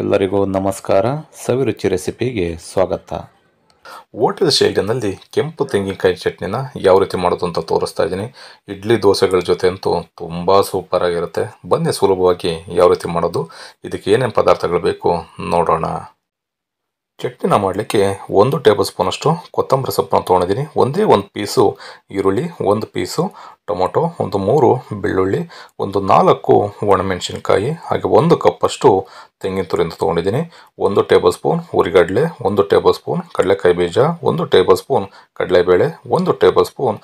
ಎಲ್ಲರಿಗೂ ನಮಸ್ಕಾರ ಸವಿರುಚಿ ರೆಸಿಪಿಗೆ ಸ್ವಾಗತ ಹೋಟೆಲ್ ಶೈಲಿನಲ್ಲಿ ಕೆಂಪು ತೆಂಗಿನಕಾಯಿ ಚಟ್ನಿನ ಯಾವ ರೀತಿ ಮಾಡೋದು ಅಂತ ತೋರಿಸ್ತಾ ಇದ್ದೀನಿ ಇಡ್ಲಿ ದೋಸೆಗಳ ಜೊತೆ ಅಂತೂ ತುಂಬ ಸೂಪರಾಗಿರುತ್ತೆ ಬನ್ನಿ ಸುಲಭವಾಗಿ ಯಾವ ರೀತಿ ಮಾಡೋದು ಇದಕ್ಕೆ ಏನೇನು ಪದಾರ್ಥಗಳು ಬೇಕು ನೋಡೋಣ ಚಟ್ನಿನ ಮಾಡಲಿಕ್ಕೆ ಒಂದು ಟೇಬಲ್ ಸ್ಪೂನಷ್ಟು ಕೊತ್ತಂಬರಿ ಸೊಪ್ಪನ್ನು ತೊಗೊಂಡಿದ್ದೀನಿ ಒಂದೇ ಒಂದು ಪೀಸು ಈರುಳ್ಳಿ ಒಂದು ಪೀಸು ಟೊಮೊಟೊ ಒಂದು ಮೂರು ಬೆಳ್ಳುಳ್ಳಿ ಒಂದು ನಾಲ್ಕು ಒಣಮೆಣಸಿನಕಾಯಿ ಹಾಗೆ ಒಂದು ಕಪ್ಪಷ್ಟು ತೆಂಗಿನ ತುರಿಂದ ತೊಗೊಂಡಿದ್ದೀನಿ ಒಂದು ಟೇಬಲ್ ಸ್ಪೂನ್ ಹುರಿಗಡಲೆ ಒಂದು ಟೇಬಲ್ ಸ್ಪೂನ್ ಕಡಲೆಕಾಯಿ ಬೀಜ ಒಂದು ಟೇಬಲ್ ಸ್ಪೂನ್ ಕಡಲೆಬೇಳೆ ಒಂದು ಟೇಬಲ್ ಸ್ಪೂನ್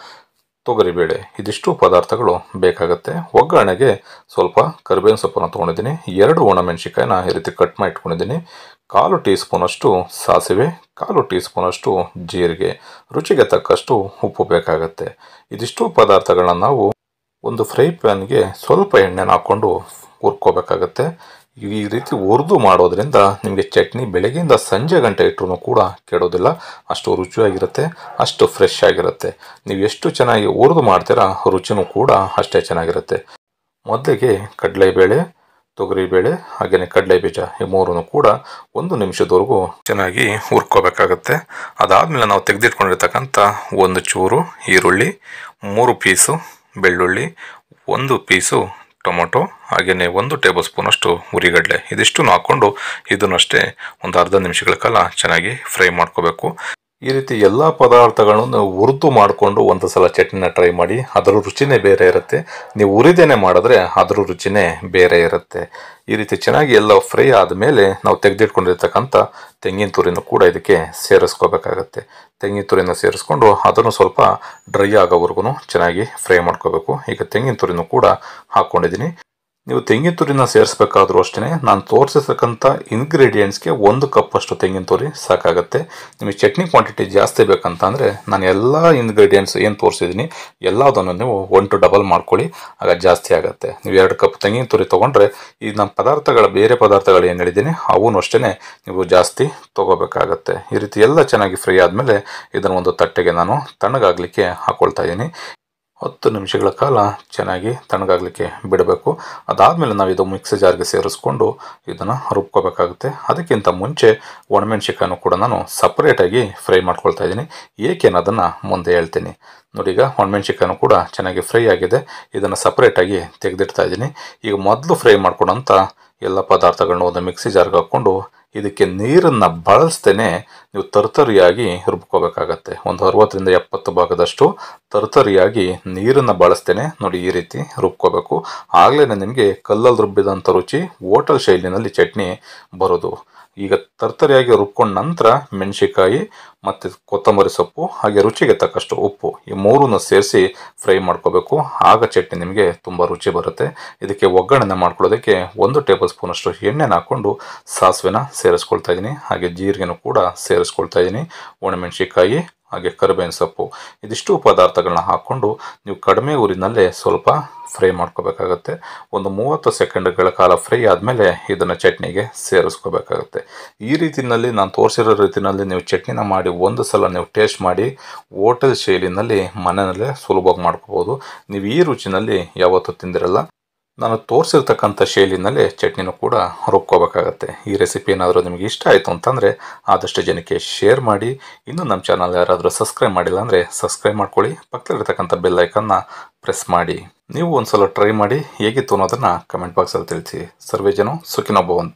ತೊಗರಿಬೇಳೆ ಇದಿಷ್ಟು ಪದಾರ್ಥಗಳು ಬೇಕಾಗುತ್ತೆ ಒಗ್ಗರಣೆಗೆ ಸ್ವಲ್ಪ ಕರಿಬೇವಿನ ಸೊಪ್ಪನ್ನು ತೊಗೊಂಡಿದ್ದೀನಿ ಎರಡು ಒಣಮೆಣಸಿಕಾಯಿನ ಈ ರೀತಿ ಕಟ್ ಮಾಡಿ ಇಟ್ಕೊಂಡಿದ್ದೀನಿ ಕಾಲು ಟೀ ಸ್ಪೂನಷ್ಟು ಸಾಸಿವೆ ಕಾಲು ಟೀ ಸ್ಪೂನಷ್ಟು ಜೀರಿಗೆ ರುಚಿಗೆ ತಕ್ಕಷ್ಟು ಉಪ್ಪು ಬೇಕಾಗುತ್ತೆ ಇದಿಷ್ಟು ಪದಾರ್ಥಗಳನ್ನ ನಾವು ಒಂದು ಫ್ರೈ ಪ್ಯಾನ್ಗೆ ಸ್ವಲ್ಪ ಎಣ್ಣೆನ ಹಾಕ್ಕೊಂಡು ಹುರ್ಕೋಬೇಕಾಗತ್ತೆ ಈ ರೀತಿ ಹುರಿದು ಮಾಡೋದ್ರಿಂದ ನಿಮಗೆ ಚಟ್ನಿ ಬೆಳಗ್ಗೆಯಿಂದ ಸಂಜೆ ಗಂಟೆ ಇಟ್ಟರು ಕೂಡ ಕೆಡೋದಿಲ್ಲ ಅಷ್ಟು ರುಚಿಯಾಗಿರುತ್ತೆ ಅಷ್ಟು ಫ್ರೆಶ್ ಆಗಿರುತ್ತೆ ನೀವು ಎಷ್ಟು ಚೆನ್ನಾಗಿ ಹುರಿದು ಮಾಡ್ತೀರಾ ರುಚಿನೂ ಕೂಡ ಅಷ್ಟೇ ಚೆನ್ನಾಗಿರುತ್ತೆ ಮೊದಲಿಗೆ ಕಡಲೆಬೇಳೆ ತೊಗರಿಬೇಳೆ ಹಾಗೆಯೇ ಕಡಲೆ ಬೀಜ ಈ ಮೂರನ್ನು ಕೂಡ ಒಂದು ನಿಮಿಷದವರೆಗೂ ಚೆನ್ನಾಗಿ ಹುರ್ಕೋಬೇಕಾಗತ್ತೆ ಅದಾದಮೇಲೆ ನಾವು ತೆಗೆದಿಟ್ಕೊಂಡಿರ್ತಕ್ಕಂಥ ಒಂದು ಚೂರು ಈರುಳ್ಳಿ ಮೂರು ಪೀಸು ಬೆಳ್ಳುಳ್ಳಿ ಒಂದು ಪೀಸು ಟೊಮೊಟೊ ಹಾಗೆಯೇ ಒಂದು ಟೇಬಲ್ ಸ್ಪೂನಷ್ಟು ಹುರಿಗಡಲೆ ಇದಿಷ್ಟು ಹಾಕ್ಕೊಂಡು ಇದನ್ನಷ್ಟೇ ಒಂದು ಅರ್ಧ ನಿಮಿಷಗಳ ಕಾಲ ಚೆನ್ನಾಗಿ ಫ್ರೈ ಮಾಡ್ಕೋಬೇಕು ಈ ರೀತಿ ಎಲ್ಲ ಪದಾರ್ಥಗಳನ್ನು ಹುರಿದು ಮಾಡಿಕೊಂಡು ಒಂದು ಸಲ ಚಟ್ನಿನ ಟ್ರೈ ಮಾಡಿ ಅದರ ರುಚಿನೇ ಬೇರೆ ಇರುತ್ತೆ ನೀವು ಹುರಿದೇನೆ ಮಾಡಿದ್ರೆ ಅದರ ರುಚಿನೇ ಬೇರೆ ಇರುತ್ತೆ ಈ ರೀತಿ ಚೆನ್ನಾಗಿ ಎಲ್ಲ ಫ್ರೈ ಆದಮೇಲೆ ನಾವು ತೆಗೆದಿಟ್ಕೊಂಡಿರ್ತಕ್ಕಂಥ ತೆಂಗಿನ ತುರಿನೂ ಕೂಡ ಇದಕ್ಕೆ ಸೇರಿಸ್ಕೋಬೇಕಾಗತ್ತೆ ತೆಂಗಿನ ತುರಿನ ಸೇರಿಸ್ಕೊಂಡು ಅದನ್ನು ಸ್ವಲ್ಪ ಡ್ರೈ ಆಗೋವರೆಗೂ ಚೆನ್ನಾಗಿ ಫ್ರೈ ಮಾಡ್ಕೋಬೇಕು ಈಗ ತೆಂಗಿನ ತುರಿನೂ ಕೂಡ ಹಾಕ್ಕೊಂಡಿದ್ದೀನಿ ನೀವು ತೆಂಗಿನ ತುರಿನ ಸೇರಿಸಬೇಕಾದ್ರೂ ಅಷ್ಟೇ ನಾನು ತೋರಿಸಿರ್ತಕ್ಕಂಥ ಇಂಗ್ರೀಡಿಯೆಂಟ್ಸ್ಗೆ ಒಂದು ಕಪ್ಪಷ್ಟು ತೆಂಗಿನ ತುರಿ ಸಾಕಾಗುತ್ತೆ ನಿಮಗೆ ಚಟ್ನಿ ಕ್ವಾಂಟಿಟಿ ಜಾಸ್ತಿ ಬೇಕಂತಂದರೆ ನಾನು ಎಲ್ಲ ಇಂಗ್ರೀಡಿಯೆಂಟ್ಸ್ ಏನು ತೋರಿಸಿದ್ದೀನಿ ಎಲ್ಲದನ್ನು ನೀವು ಒನ್ ಟು ಡಬಲ್ ಮಾಡ್ಕೊಳ್ಳಿ ಆಗ ಜಾಸ್ತಿ ಆಗುತ್ತೆ ನೀವು ಎರಡು ಕಪ್ ತೆಂಗಿನ ತುರಿ ತೊಗೊಂಡ್ರೆ ಈ ನಮ್ಮ ಪದಾರ್ಥಗಳ ಬೇರೆ ಪದಾರ್ಥಗಳು ಏನು ಹೇಳಿದ್ದೀನಿ ಅವೂ ಅಷ್ಟೇ ನೀವು ಜಾಸ್ತಿ ತೊಗೋಬೇಕಾಗತ್ತೆ ಈ ರೀತಿ ಎಲ್ಲ ಚೆನ್ನಾಗಿ ಫ್ರೈ ಆದಮೇಲೆ ಇದನ್ನು ಒಂದು ತಟ್ಟೆಗೆ ನಾನು ತಣ್ಣಗಾಗಲಿಕ್ಕೆ ಹಾಕ್ಕೊಳ್ತಾ ಇದ್ದೀನಿ ಹತ್ತು ನಿಮಿಷಗಳ ಕಾಲ ಚೆನ್ನಾಗಿ ತಣ್ಣಗಾಗಲಿಕ್ಕೆ ಬಿಡಬೇಕು ಅದಾದಮೇಲೆ ನಾವು ಇದು ಮಿಕ್ಸಿ ಜಾರ್ಗೆ ಸೇರಿಸ್ಕೊಂಡು ಇದನ್ನು ರುಬ್ಕೋಬೇಕಾಗುತ್ತೆ ಅದಕ್ಕಿಂತ ಮುಂಚೆ ಒಣಮೆಣಸಿಕಾಯನ್ನು ಕೂಡ ನಾನು ಸಪ್ರೇಟಾಗಿ ಫ್ರೈ ಮಾಡ್ಕೊಳ್ತಾ ಇದ್ದೀನಿ ಏಕೆ ಅನ್ನೋದನ್ನು ಮುಂದೆ ಹೇಳ್ತೀನಿ ನೋಡಿ ಈಗ ಒಣಮೆಣ್ ಚಿಕನ್ ಕೂಡ ಚೆನ್ನಾಗಿ ಫ್ರೈ ಆಗಿದೆ ಇದನ್ನು ಸಪ್ರೇಟಾಗಿ ತೆಗೆದಿಡ್ತಾ ಇದ್ದೀನಿ ಈಗ ಮೊದಲು ಫ್ರೈ ಮಾಡ್ಕೊಡೋಂಥ ಎಲ್ಲ ಪದಾರ್ಥಗಳನ್ನ ಒಂದು ಮಿಕ್ಸಿ ಜಾರ್ಗೆ ಹಾಕ್ಕೊಂಡು ಇದಕ್ಕೆ ನೀರನ್ನು ಬಳಸ್ತೇನೆ ನೀವು ತರ್ತರಿಯಾಗಿ ರುಬ್ಕೋಬೇಕಾಗತ್ತೆ ಒಂದು ಅರವತ್ತರಿಂದ ಎಪ್ಪತ್ತು ಭಾಗದಷ್ಟು ತರ್ತರಿಯಾಗಿ ನೀರನ್ನು ಬಳಸ್ತೇನೆ ನೋಡಿ ಈ ರೀತಿ ರುಬ್ಕೋಬೇಕು ಆಗಲೇ ನಿಮಗೆ ಕಲ್ಲಲ್ಲಿ ರುಬ್ಬಿದಂಥ ರುಚಿ ಓಟಲ್ ಶೈಲಿನಲ್ಲಿ ಚಟ್ನಿ ಬರೋದು ಈಗ ತರ್ತರಿಯಾಗಿ ರುಬ್ಕೊಂಡ ನಂತರ ಮೆಣಸಿಕಾಯಿ ಮತ್ತು ಕೊತ್ತಂಬರಿ ಸೊಪ್ಪು ಹಾಗೆ ರುಚಿಗೆ ತಕ್ಕಷ್ಟು ಉಪ್ಪು ಈ ಮೂರನ್ನು ಸೇರಿಸಿ ಫ್ರೈ ಮಾಡ್ಕೋಬೇಕು ಆಗ ಚಟ್ನಿ ನಿಮಗೆ ತುಂಬ ರುಚಿ ಬರುತ್ತೆ ಇದಕ್ಕೆ ಒಗ್ಗರಣೆ ಮಾಡ್ಕೊಳ್ಳೋದಕ್ಕೆ ಒಂದು ಟೇಬಲ್ ಸ್ಪೂನಷ್ಟು ಎಣ್ಣೆನ ಹಾಕ್ಕೊಂಡು ಸಾಸಿವೆನ ಸೇರಿಸ್ಕೊಳ್ತಾ ಇದ್ದೀನಿ ಹಾಗೆ ಜೀರಿಗೆನೂ ಕೂಡ ಸೇರಿಸ್ಕೊಳ್ತಾ ಇದ್ದೀನಿ ಒಣಮೆಣಸಿಕಾಯಿ ಹಾಗೆ ಕರಿಬೇವಿನ ಸೊಪ್ಪು ಇದಿಷ್ಟು ಪದಾರ್ಥಗಳನ್ನ ಹಾಕ್ಕೊಂಡು ನೀವು ಕಡಿಮೆ ಊರಿನಲ್ಲೇ ಸ್ವಲ್ಪ ಫ್ರೈ ಮಾಡ್ಕೋಬೇಕಾಗುತ್ತೆ ಒಂದು ಮೂವತ್ತು ಸೆಕೆಂಡ್ಗಳ ಕಾಲ ಫ್ರೈ ಆದಮೇಲೆ ಇದನ್ನು ಚಟ್ನಿಗೆ ಸೇರಿಸ್ಕೋಬೇಕಾಗುತ್ತೆ ಈ ರೀತಿಯಲ್ಲಿ ನಾನು ತೋರಿಸಿರೋ ರೀತಿಯಲ್ಲಿ ನೀವು ಚಟ್ನಿನ ಮಾಡಿ ಒಂದು ಸಲ ನೀವು ಟೇಸ್ಟ್ ಮಾಡಿ ಹೋಟೆಲ್ ಶೈಲಿನಲ್ಲಿ ಮನೆಯಲ್ಲೇ ಸುಲಭವಾಗಿ ಮಾಡ್ಕೋಬೋದು ನೀವು ಈ ರುಚಿನಲ್ಲಿ ಯಾವತ್ತೂ ತಿಂದಿರಲ್ಲ ನಾನು ತೋರಿಸಿರ್ತಕ್ಕಂಥ ಶೈಲಿನಲ್ಲಿ ಚಟ್ನಿನೂ ಕೂಡ ರುಬ್ಕೋಬೇಕಾಗತ್ತೆ ಈ ರೆಸಿಪಿ ಏನಾದರೂ ನಿಮಗೆ ಇಷ್ಟ ಆಯಿತು ಅಂತಂದರೆ ಆದಷ್ಟು ಜನಕ್ಕೆ ಶೇರ್ ಮಾಡಿ ಇನ್ನೂ ನಮ್ಮ ಚಾನಲ್ ಯಾರಾದರೂ ಸಬ್ಸ್ಕ್ರೈಬ್ ಮಾಡಿಲ್ಲ ಅಂದರೆ ಸಬ್ಸ್ಕ್ರೈಬ್ ಮಾಡ್ಕೊಳ್ಳಿ ಪಕ್ಕದಲ್ಲಿರ್ತಕ್ಕಂಥ ಬೆಲ್ಲೈಕನ್ನ ಪ್ರೆಸ್ ಮಾಡಿ ನೀವು ಒಂದು ಸಲ ಟ್ರೈ ಮಾಡಿ ಹೇಗಿತ್ತು ಅನ್ನೋದನ್ನು ಕಮೆಂಟ್ ಅಲ್ಲಿ ತಿಳಿಸಿ ಸರ್ವೇ ಜನ